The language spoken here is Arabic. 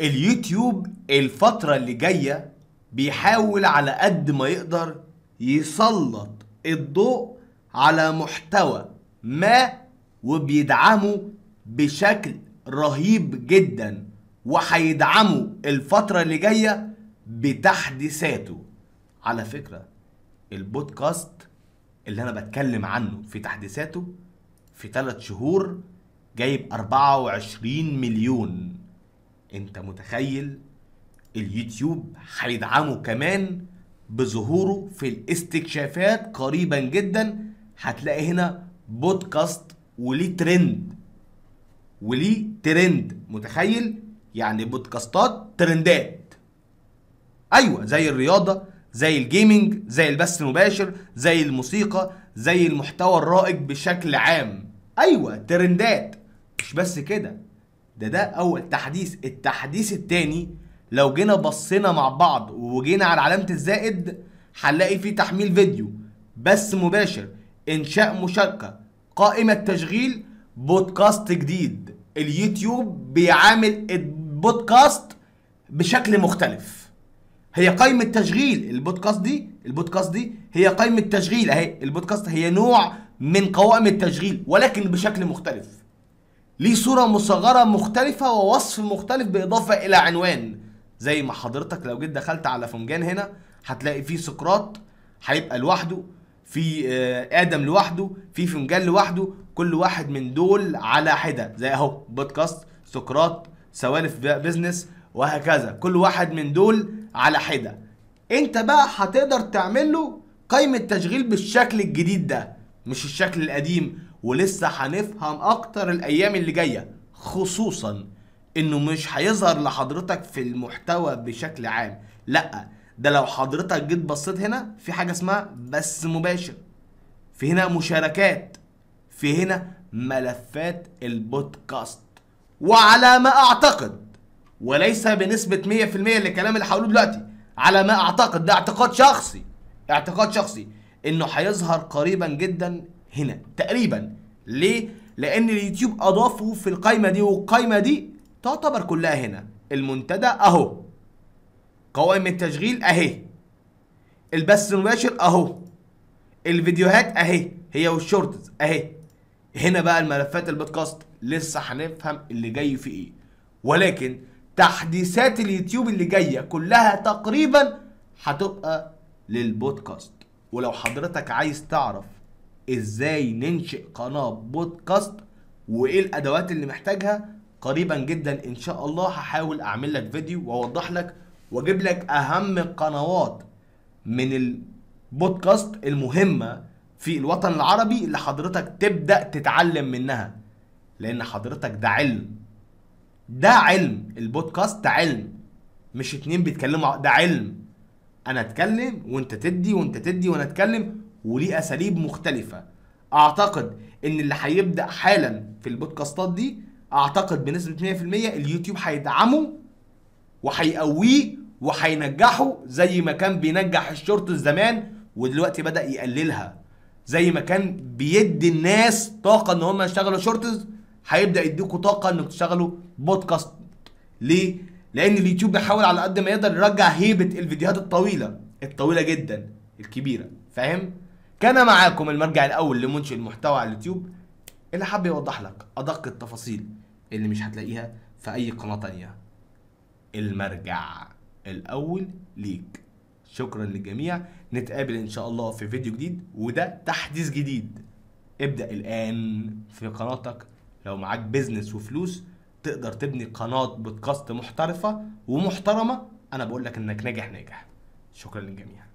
اليوتيوب الفترة اللي جاية بيحاول على قد ما يقدر يسلط الضوء على محتوى ما وبيدعمه بشكل رهيب جدا وهيدعمه الفترة اللي جاية بتحديثاته على فكرة البودكاست اللي أنا بتكلم عنه في تحديثاته في ثلاث شهور جايب 24 مليون انت متخيل اليوتيوب هيدعمه كمان بظهوره في الاستكشافات قريبا جدا هتلاقي هنا بودكاست وليه ترند وليه ترند متخيل يعني بودكاستات ترندات ايوه زي الرياضه زي الجيمنج زي البث المباشر زي الموسيقى زي المحتوى الرائج بشكل عام ايوه ترندات مش بس كده ده ده اول تحديث التحديث الثاني لو جينا بصينا مع بعض وجينا على علامه الزائد هنلاقي فيه تحميل فيديو بث مباشر انشاء مشاركه قائمه تشغيل بودكاست جديد اليوتيوب بيعامل البودكاست بشكل مختلف هي قائمة تشغيل البودكاست دي البودكاست دي هي قائمة تشغيل اهي البودكاست هي نوع من قوائم التشغيل ولكن بشكل مختلف ليه صورة مصغرة مختلفة ووصف مختلف بالإضافة إلى عنوان زي ما حضرتك لو جيت دخلت على فنجان هنا هتلاقي فيه سقراط هيبقى لوحده في آه، آدم لوحده في فنجان لوحده كل واحد من دول على حدة زي أهو بودكاست سقراط سوالف بيزنس وهكذا كل واحد من دول على حدة انت بقى هتقدر تعمل له قائمة تشغيل بالشكل الجديد ده مش الشكل القديم ولسه هنفهم اكتر الايام اللي جايه خصوصا انه مش هيظهر لحضرتك في المحتوى بشكل عام لا ده لو حضرتك جيت بصيت هنا في حاجه اسمها بث مباشر في هنا مشاركات في هنا ملفات البودكاست وعلى ما اعتقد وليس بنسبه 100% للكلام اللي هقوله دلوقتي على ما اعتقد ده اعتقاد شخصي اعتقاد شخصي انه هيظهر قريبا جدا هنا تقريبا ليه لان اليوتيوب اضافه في القايمه دي والقايمه دي تعتبر كلها هنا المنتدى اهو قوائم التشغيل اهي البث المباشر اهو الفيديوهات اهي هي والشورتز اهي هنا بقى الملفات البودكاست لسه هنفهم اللي جاي في ايه ولكن تحديثات اليوتيوب اللي جايه كلها تقريبا هتبقى للبودكاست ولو حضرتك عايز تعرف ازاي ننشئ قناه بودكاست وايه الادوات اللي محتاجها قريبا جدا ان شاء الله هحاول اعمل لك فيديو واوضح لك واجيب لك اهم القنوات من البودكاست المهمه في الوطن العربي اللي حضرتك تبدا تتعلم منها لان حضرتك ده علم ده علم البودكاست علم مش اتنين بيتكلموا ده علم انا اتكلم وانت تدي وانت تدي وانا اتكلم وليه اساليب مختلفه اعتقد ان اللي هيبدا حالا في البودكاستات دي اعتقد بنسبه 100% اليوتيوب هيدعمه وهيقويه وهينجحه زي ما كان بينجح الشورت زمان ودلوقتي بدا يقللها زي ما كان بيدي الناس طاقه ان هم يشتغلوا شورتز هيبدا يديكوا طاقه انك تشتغلوا بودكاست ليه لان اليوتيوب بيحاول على قد ما يقدر يرجع هيبه الفيديوهات الطويله الطويله جدا الكبيره فاهم كان معاكم المرجع الاول لمنشئ المحتوى على اليوتيوب اللي حاب يوضح لك ادق التفاصيل اللي مش هتلاقيها في اي قناه تانية المرجع الاول ليك شكرا للجميع نتقابل ان شاء الله في فيديو جديد وده تحديث جديد ابدا الان في قناتك لو معاك بيزنس وفلوس تقدر تبني قناه بودكاست محترفه ومحترمه انا بقول لك انك ناجح ناجح شكرا للجميع